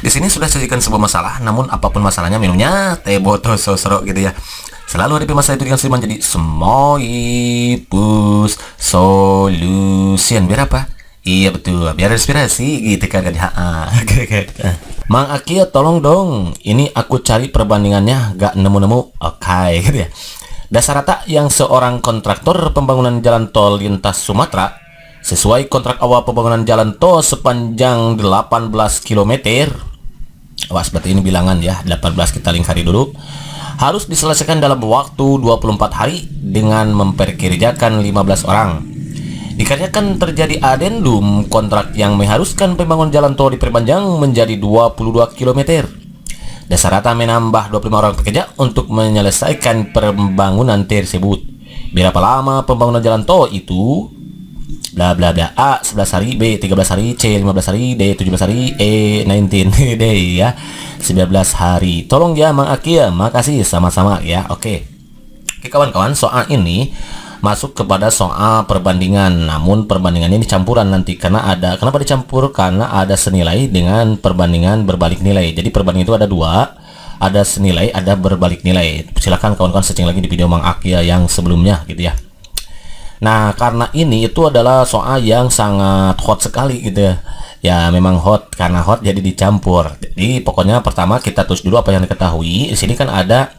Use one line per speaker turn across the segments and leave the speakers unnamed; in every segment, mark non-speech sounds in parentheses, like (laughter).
Di sini sudah sajikan sebuah masalah, namun apapun masalahnya minumnya teh botol sosro gitu ya. Selalu ada masalah itu dengan seniman jadi semoipus solution. Biar apa? Iya betul, biar inspirasi gitu kan kan. Oke (laughs) Mang Aki tolong dong, ini aku cari perbandingannya gak nemu-nemu. Oke okay, gitu ya. Dasar rata yang seorang kontraktor pembangunan jalan tol lintas Sumatera sesuai kontrak awal pembangunan jalan tol sepanjang 18 km Wah, seperti ini bilangan ya. 18 kita lingkari dulu. Harus diselesaikan dalam waktu 24 hari dengan memperkerjakan 15 orang. Dikarenakan terjadi adendum kontrak yang mengharuskan pembangunan jalan tol diperpanjang menjadi 22 km. Dasarata menambah 25 orang pekerja untuk menyelesaikan pembangunan tersebut. Berapa lama pembangunan jalan tol itu? bla bla bla A 11 hari B 13 hari C 15 hari D 17 hari E 19 (laughs) D ya 19 hari tolong ya Mang Akil ya. makasih sama-sama ya oke oke kawan-kawan soal ini masuk kepada soal perbandingan namun perbandingannya ini campuran nanti karena ada kenapa dicampur karena ada senilai dengan perbandingan berbalik nilai jadi perbandingan itu ada dua ada senilai ada berbalik nilai silahkan kawan-kawan searching lagi di video Mang Akia ya yang sebelumnya gitu ya Nah, karena ini itu adalah soal yang sangat hot sekali gitu ya. ya. memang hot karena hot jadi dicampur. Jadi pokoknya pertama kita tulis dulu apa yang diketahui. Di sini kan ada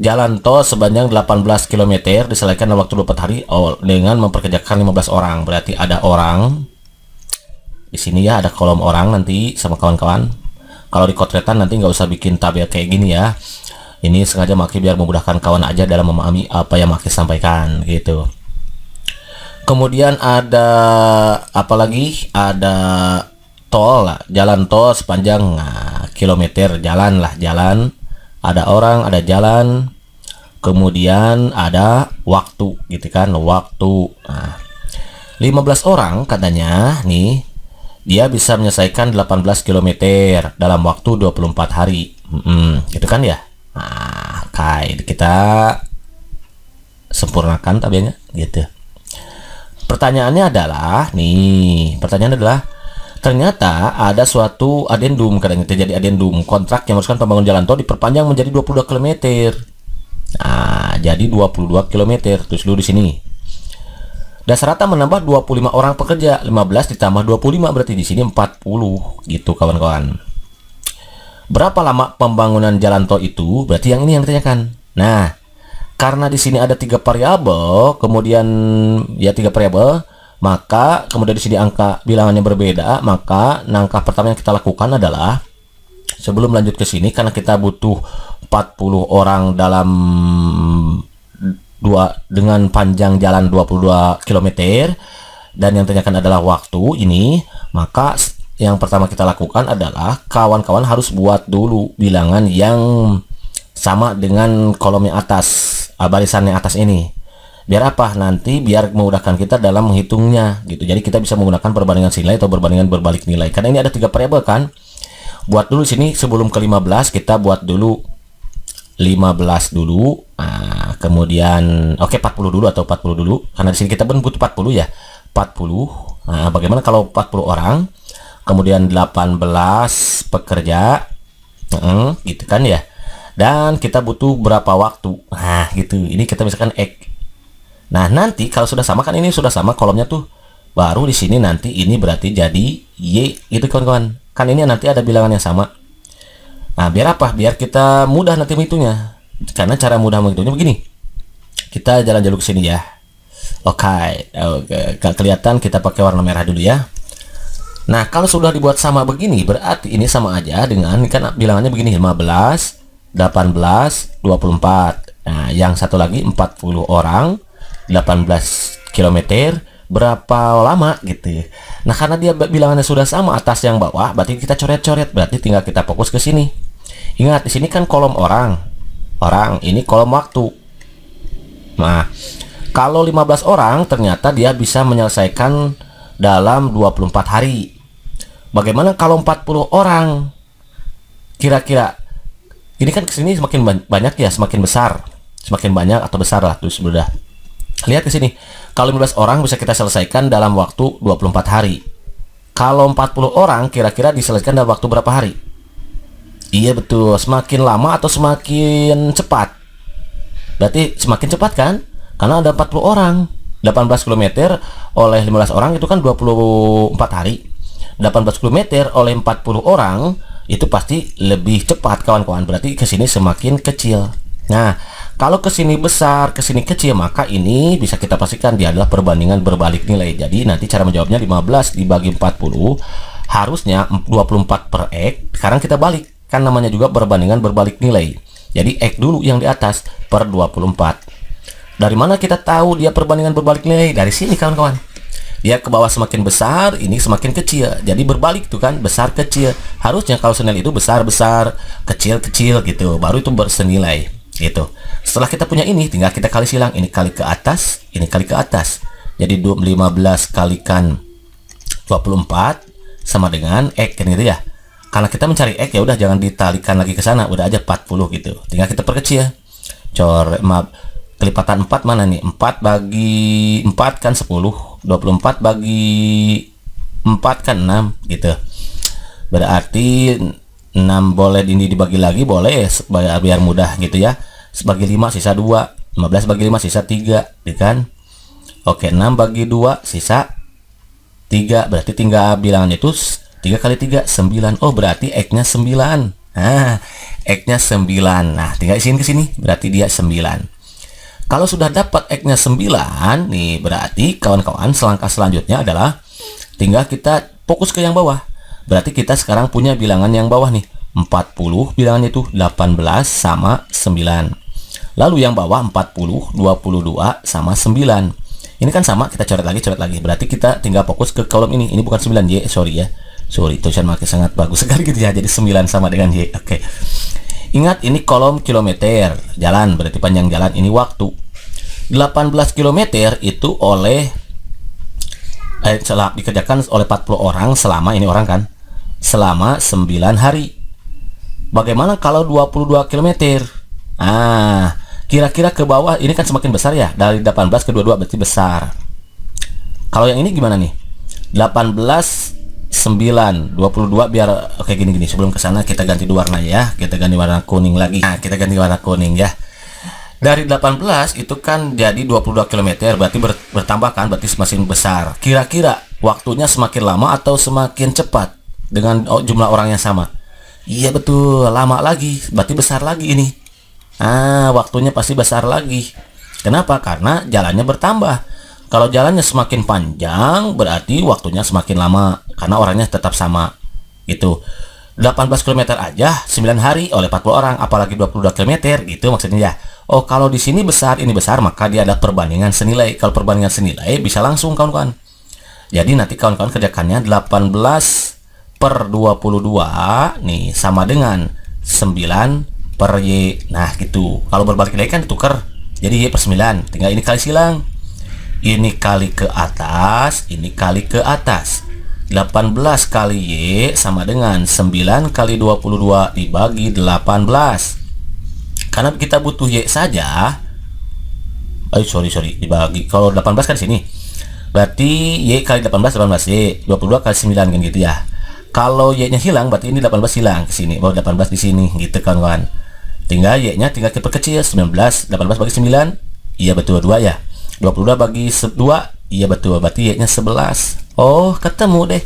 jalan tol sebanyak 18 km diselesaikan dalam waktu 24 hari dengan memperkerjakan 15 orang. Berarti ada orang di sini ya ada kolom orang nanti sama kawan-kawan. Kalau di kotretan nanti nggak usah bikin tabel kayak gini ya. Ini sengaja Maki biar memudahkan kawan aja dalam memahami apa yang Maki sampaikan gitu. Kemudian ada apa lagi? ada tol lah, jalan tol sepanjang nah, kilometer jalan lah jalan. Ada orang, ada jalan. Kemudian ada waktu gitu kan, waktu. Nah, 15 orang katanya nih dia bisa menyelesaikan 18 km dalam waktu 24 hari. Mm -hmm, gitu kan ya? Nah, kait kita sempurnakan tabiannya gitu. Pertanyaannya adalah nih, pertanyaan adalah ternyata ada suatu adendum kadang terjadi adendum kontrak yang haruskan pembangun jalan tol diperpanjang menjadi 22 km. Nah, jadi 22 km terus dulu di sini. Dasarata menambah 25 orang pekerja, 15 ditambah 25 berarti di sini 40 gitu kawan-kawan. Berapa lama pembangunan jalan tol itu? Berarti yang ini yang ditanyakan. Nah, karena di sini ada tiga variabel, kemudian ya tiga variabel, maka kemudian di sini angka bilangannya berbeda, maka langkah pertama yang kita lakukan adalah sebelum lanjut ke sini karena kita butuh 40 orang dalam dua dengan panjang jalan 22 km dan yang tanyakan adalah waktu ini, maka yang pertama kita lakukan adalah kawan-kawan harus buat dulu bilangan yang sama dengan kolom yang atas Ah, barisan yang atas ini biar apa nanti biar memudahkan kita dalam menghitungnya gitu jadi kita bisa menggunakan perbandingan nilai atau perbandingan berbalik nilai karena ini ada tiga variabel kan buat dulu sini sebelum ke 15 kita buat dulu 15 dulu nah, kemudian oke okay, 40 dulu atau 40 dulu karena di sini kita butuh 40 ya 40 nah bagaimana kalau 40 orang kemudian 18 pekerja hmm, gitu kan ya dan kita butuh berapa waktu nah gitu ini kita misalkan X nah nanti kalau sudah sama kan ini sudah sama kolomnya tuh baru di sini nanti ini berarti jadi Y itu kawan-kawan kan ini nanti ada bilangan yang sama nah biar apa biar kita mudah nanti menghitungnya karena cara mudah menghitungnya begini kita jalan jalur ke sini ya oke okay. okay. kelihatan kita pakai warna merah dulu ya Nah, kalau sudah dibuat sama begini, berarti ini sama aja dengan kan bilangannya begini 15 18 24 nah yang satu lagi 40 orang 18 km berapa lama gitu ya? nah karena dia bilangannya sudah sama atas yang bawah berarti kita coret-coret berarti tinggal kita fokus ke sini ingat di sini kan kolom orang orang ini kolom waktu nah kalau 15 orang ternyata dia bisa menyelesaikan dalam 24 hari bagaimana kalau 40 orang kira-kira ini kan kesini semakin banyak ya semakin besar semakin banyak atau besar lah tuh sudah lihat ke sini kalau 15 orang bisa kita selesaikan dalam waktu 24 hari kalau 40 orang kira-kira diselesaikan dalam waktu berapa hari iya betul semakin lama atau semakin cepat berarti semakin cepat kan karena ada 40 orang 18 km oleh 15 orang itu kan 24 hari 18 km oleh 40 orang itu pasti lebih cepat kawan-kawan berarti ke sini semakin kecil nah kalau ke sini besar ke sini kecil maka ini bisa kita pastikan dia adalah perbandingan berbalik nilai jadi nanti cara menjawabnya 15 dibagi 40 harusnya 24 per X sekarang kita balik kan namanya juga perbandingan berbalik nilai jadi X dulu yang di atas per 24 dari mana kita tahu dia perbandingan berbalik nilai dari sini kawan-kawan dia ya, ke bawah semakin besar ini semakin kecil jadi berbalik tuh kan besar kecil harusnya kalau senilai itu besar besar kecil kecil gitu baru itu bersenilai gitu setelah kita punya ini tinggal kita kali silang ini kali ke atas ini kali ke atas jadi 15 kalikan 24 sama dengan X kan gitu ya karena kita mencari X ya udah jangan ditalikan lagi ke sana udah aja 40 gitu tinggal kita perkecil cor maaf kelipatan 4 mana nih 4 bagi 4 kan 10 24 bagi 4 kan 6 gitu berarti 6 boleh ini dibagi lagi boleh biar, biar mudah gitu ya sebagai 5 sisa 2 15 bagi 5 sisa 3 gitu kan Oke 6 bagi 2 sisa 3 berarti tinggal bilangan itu 3 kali 3 9 oh berarti X nya 9 nah X nya 9 nah tinggal isiin ke sini berarti dia 9 kalau sudah dapat X-nya 9, nih berarti kawan-kawan selangkah selanjutnya adalah tinggal kita fokus ke yang bawah. Berarti kita sekarang punya bilangan yang bawah nih. 40 bilangannya itu 18 sama 9. Lalu yang bawah 40, 22 sama 9. Ini kan sama, kita coret lagi, coret lagi. Berarti kita tinggal fokus ke kolom ini. Ini bukan 9Y, sorry ya. Sorry, tulisan makin sangat bagus (laughs) sekali gitu ya. Jadi 9 sama dengan Y. Oke. Okay. Ingat ini kolom kilometer jalan berarti panjang jalan ini waktu. 18 km itu oleh eh, selah, dikerjakan oleh 40 orang selama ini orang kan selama 9 hari. Bagaimana kalau 22 km? Ah, kira-kira ke bawah ini kan semakin besar ya dari 18 ke 22 berarti besar. Kalau yang ini gimana nih? 18 9 22 biar oke gini gini sebelum ke sana kita ganti warna ya kita ganti warna kuning lagi nah kita ganti warna kuning ya dari 18 itu kan jadi 22 km berarti ber, bertambah kan berarti semakin besar kira-kira waktunya semakin lama atau semakin cepat dengan oh, jumlah orang yang sama iya betul lama lagi berarti besar lagi ini ah waktunya pasti besar lagi kenapa karena jalannya bertambah kalau jalannya semakin panjang, berarti waktunya semakin lama karena orangnya tetap sama. Gitu. 18 km aja 9 hari oleh 40 orang, apalagi 22 km gitu maksudnya ya. Oh, kalau di sini besar, ini besar, maka dia ada perbandingan senilai. Kalau perbandingan senilai bisa langsung kawan-kawan. Jadi nanti kawan-kawan kerjakannya 18 per 22 nih sama dengan 9 per Y. Nah, gitu. Kalau berbalik lagi kan ditukar jadi Y per 9. Tinggal ini kali silang ini kali ke atas, ini kali ke atas. 18 kali Y sama dengan 9 kali 22 dibagi 18. Karena kita butuh Y saja. Oh, sorry, sorry. Dibagi. Kalau 18 kan sini. Berarti Y kali 18, 18 Y. 22 kali 9 kan gitu ya. Kalau Y-nya hilang, berarti ini 18 hilang ke sini. Baru 18 di sini gitu kawan-kawan. Tinggal Y-nya tinggal kecil 19, 18 bagi 9. Iya betul 2 ya. 22 bagi 2 Iya betul, berarti ya sebelas. 11 Oh, ketemu deh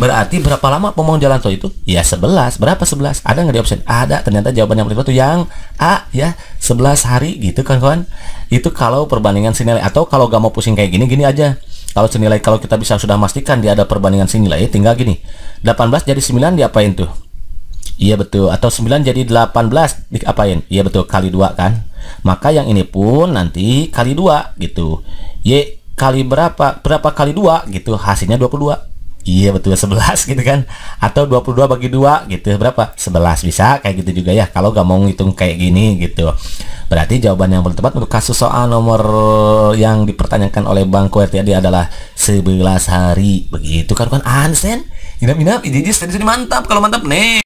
Berarti berapa lama pemohon jalan tol itu? Ya 11, berapa 11? Ada nggak di option? Ada, ternyata jawaban yang benar itu yang A ya 11 hari gitu kan kawan Itu kalau perbandingan senilai Atau kalau gak mau pusing kayak gini, gini aja kalau senilai, kalau kita bisa sudah memastikan dia ada perbandingan senilai, ya, tinggal gini 18 jadi 9 diapain tuh? Iya betul, atau 9 jadi 18 diapain? Iya betul, kali 2 kan? maka yang ini pun nanti kali dua gitu y kali berapa berapa kali dua gitu hasilnya 22 Iya betul 11 gitu kan Atau 22 bagi dua gitu Berapa? 11 bisa kayak gitu juga ya Kalau nggak mau ngitung kayak gini gitu Berarti jawaban yang paling tepat untuk kasus soal nomor Yang dipertanyakan oleh Bang tadi adalah 11 hari Begitu kan kan Ansen Inap-inap, ijijis, jadi mantap Kalau mantap nih